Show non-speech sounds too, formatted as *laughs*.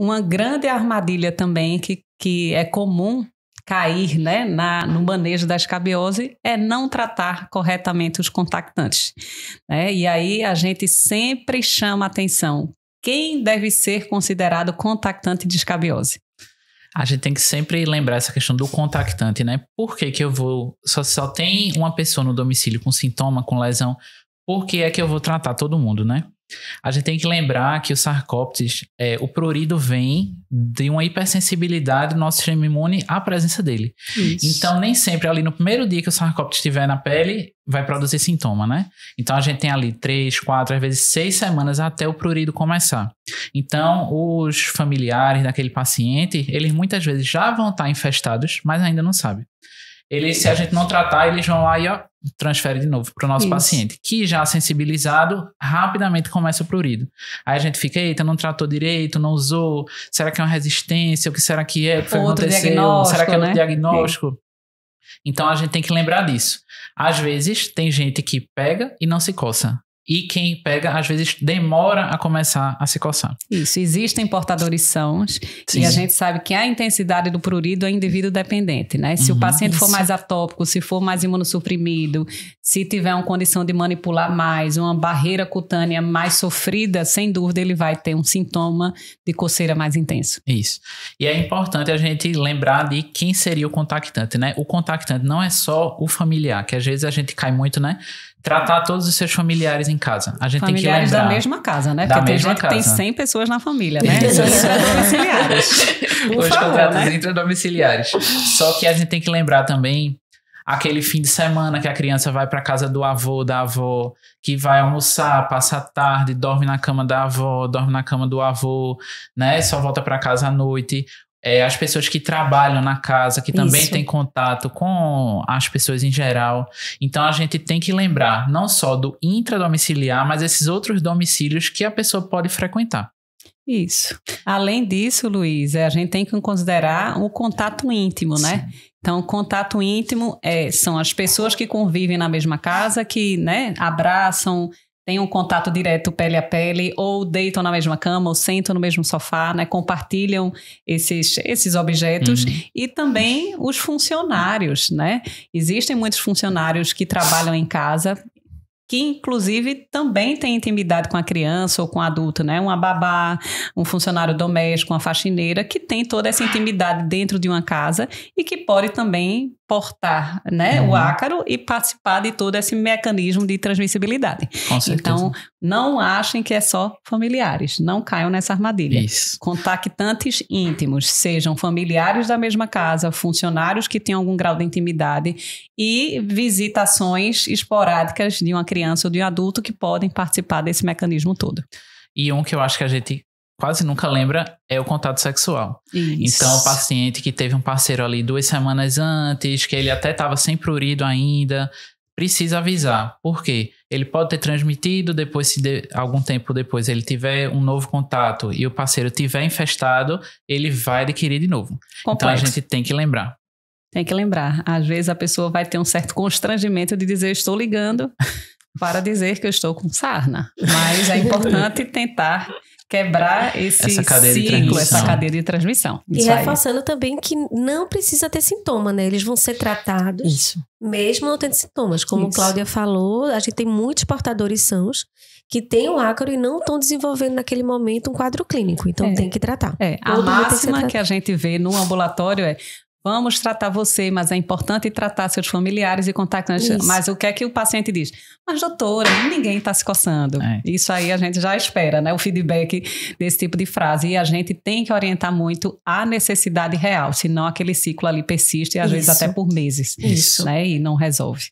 Uma grande armadilha também que, que é comum cair né, na, no manejo da escabiose é não tratar corretamente os contactantes. Né? E aí a gente sempre chama atenção. Quem deve ser considerado contactante de escabiose? A gente tem que sempre lembrar essa questão do contactante, né? Por que, que eu vou. Só, só tem uma pessoa no domicílio com sintoma, com lesão. Por que é que eu vou tratar todo mundo, né? A gente tem que lembrar que o sarcóptes, é, o prurido vem de uma hipersensibilidade do nosso sistema imune à presença dele. Isso. Então, nem sempre ali no primeiro dia que o sarcóptes estiver na pele, vai produzir sintoma, né? Então, a gente tem ali três, quatro, às vezes seis semanas até o prurido começar. Então, os familiares daquele paciente, eles muitas vezes já vão estar infestados, mas ainda não sabem. Eles, se a gente não tratar, eles vão lá e ó, transfere de novo para o nosso Isso. paciente, que já sensibilizado, rapidamente começa o prurido. Aí a gente fica, eita, não tratou direito, não usou, será que é uma resistência? O que será que é? O que foi outro aconteceu? Será que é outro né? diagnóstico? Sim. Então a gente tem que lembrar disso. Às vezes tem gente que pega e não se coça e quem pega, às vezes, demora a começar a se coçar. Isso, existem portadores sãos Sim. e a gente sabe que a intensidade do prurido é indivíduo dependente, né? Se uhum, o paciente isso. for mais atópico, se for mais imunossuprimido, se tiver uma condição de manipular mais, uma barreira cutânea mais sofrida, sem dúvida ele vai ter um sintoma de coceira mais intenso. Isso. E é importante a gente lembrar de quem seria o contactante, né? O contactante não é só o familiar, que às vezes a gente cai muito, né? Tratar todos os seus familiares em casa. A gente Familiares tem que lembrar. da mesma casa, né? Da Porque mesma tem gente casa. tem 100 pessoas na família, né? Os *laughs* é *laughs* favor, contratos né? domiciliares. Só que a gente tem que lembrar também aquele fim de semana que a criança vai para casa do avô, da avó, que vai almoçar, passa a tarde, dorme na cama da avó, dorme na cama do avô, né? Só volta para casa à noite é, as pessoas que trabalham na casa, que também Isso. têm contato com as pessoas em geral. Então a gente tem que lembrar não só do intradomiciliar, mas esses outros domicílios que a pessoa pode frequentar. Isso. Além disso, Luiz, é, a gente tem que considerar o contato íntimo, né? Sim. né? Então, contato íntimo é, são as pessoas que convivem na mesma casa, que né, abraçam, tem um contato direto pele a pele, ou deitam na mesma cama, ou sentam no mesmo sofá, né? compartilham esses, esses objetos. Uhum. E também os funcionários, né? Existem muitos funcionários que trabalham em casa que inclusive também tem intimidade com a criança ou com o adulto, né? Uma babá, um funcionário doméstico, uma faxineira, que tem toda essa intimidade dentro de uma casa e que pode também portar né, uhum. o ácaro e participar de todo esse mecanismo de transmissibilidade. Com certeza. Então, não achem que é só familiares, não caiam nessa armadilha. Isso. Contactantes íntimos, sejam familiares da mesma casa, funcionários que têm algum grau de intimidade e visitações esporádicas de uma criança criança ou de um adulto que podem participar desse mecanismo todo. E um que eu acho que a gente quase nunca lembra é o contato sexual. Isso. Então, o paciente que teve um parceiro ali duas semanas antes, que ele até estava sem prurido ainda, precisa avisar. Por quê? Ele pode ter transmitido, depois, se de, algum tempo depois ele tiver um novo contato e o parceiro tiver infestado, ele vai adquirir de novo. Complexo. Então, a gente tem que lembrar. Tem que lembrar. Às vezes a pessoa vai ter um certo constrangimento de dizer, estou ligando. *laughs* para dizer que eu estou com sarna. Mas é importante *laughs* tentar quebrar esse essa cadeia ciclo, essa cadeia de transmissão. e reforçando aí. também que não precisa ter sintoma, né? Eles vão ser tratados. Isso. Mesmo não tendo sintomas. Como Isso. Cláudia falou, a gente tem muitos portadores sãos que têm o ácaro e não estão desenvolvendo naquele momento um quadro clínico. Então é. tem que tratar. É. A máxima que, que a gente vê no ambulatório é Vamos tratar você, mas é importante tratar seus familiares e contactantes. Isso. Mas o que é que o paciente diz? Mas, doutora, ninguém está se coçando. É. Isso aí a gente já espera, né? O feedback desse tipo de frase. E a gente tem que orientar muito a necessidade real, senão aquele ciclo ali persiste, e às Isso. vezes até por meses. Isso. Né? E não resolve.